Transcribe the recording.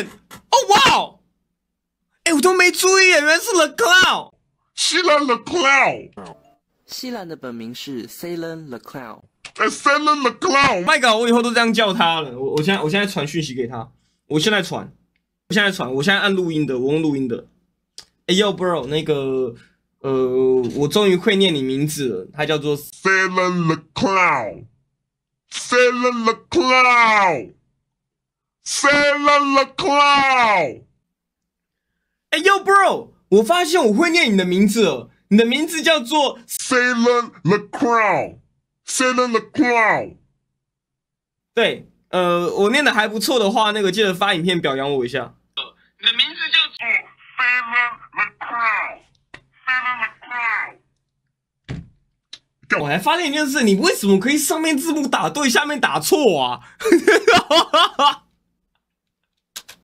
哦哇！哎，我都没注意，演员是 l e c l u w 西兰 l e c l u w 西兰的本名是 s a l e n l e c l d w s a l e n Leclaw。麦搞，我以后都这样叫他了。我我现在我现在传讯息给他。我现在传，我现在传，我现在按录音的，我用录音的。哎呦，bro，那个，呃，我终于会念你名字了，他叫做 s a l e n l e c l u w s a l e n l e c l u w Salen l e c l o w c 哎呦，Bro，我发现我会念你的名字哦。你的名字叫做 Salen l e c l o w c Salen l e c l o w c 对，呃，我念的还不错的话，那个记得发影片表扬我一下。你的名字叫做 Salen Leclerc，Salen l e c l o w c 我还发现一件事，你为什么可以上面字幕打对，下面打错啊？